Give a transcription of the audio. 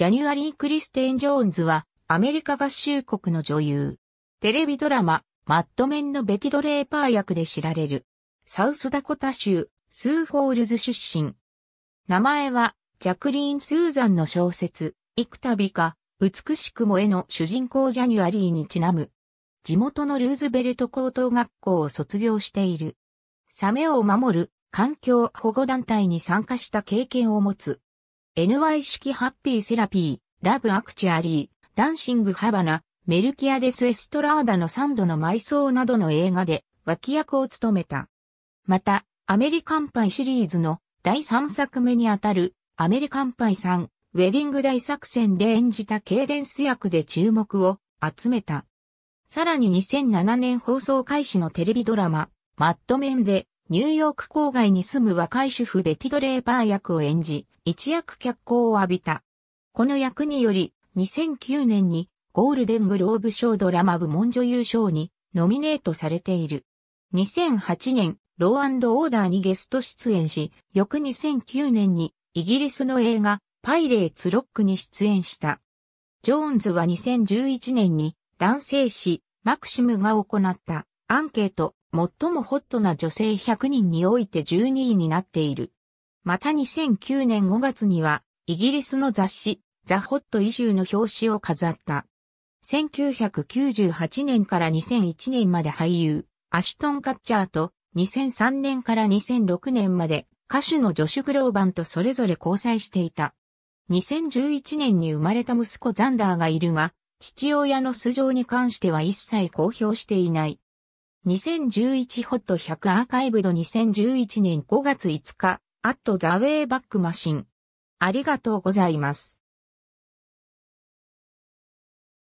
ジャニュアリー・クリステン・ジョーンズは、アメリカ合衆国の女優。テレビドラマ、マッドメンのベティ・ドレーパー役で知られる。サウスダコタ州、スーフォールズ出身。名前は、ジャクリーン・スーザンの小説、幾度か、美しくも絵の主人公ジャニュアリーにちなむ。地元のルーズベルト高等学校を卒業している。サメを守る環境保護団体に参加した経験を持つ。NY 式ハッピーセラピー、ラブアクチュアリー、ダンシングハバナ、メルキアデス・エストラーダの3度の埋葬などの映画で脇役を務めた。また、アメリカンパイシリーズの第3作目にあたるアメリカンパイ3、ウェディング大作戦で演じたケイデンス役で注目を集めた。さらに2007年放送開始のテレビドラマ、マッドメンでニューヨーク郊外に住む若い主婦ベティ・ドレーパー役を演じ、一躍脚光を浴びた。この役により、2009年にゴールデングローブ賞ドラマ部門女優賞にノミネートされている。2008年、ローオーダーにゲスト出演し、翌2009年にイギリスの映画パイレーツ・ロックに出演した。ジョーンズは2011年に男性誌マクシムが行ったアンケート最もホットな女性100人において12位になっている。また2009年5月には、イギリスの雑誌、ザ・ホット・イシューの表紙を飾った。1998年から2001年まで俳優、アシュトン・カッチャーと、2003年から2006年まで歌手のジョシュ・グローバンとそれぞれ交際していた。2011年に生まれた息子ザンダーがいるが、父親の素性に関しては一切公表していない。2011ホット100アーカイブド2011年5月5日、アットザウェイバックマシン。ありがとうございます。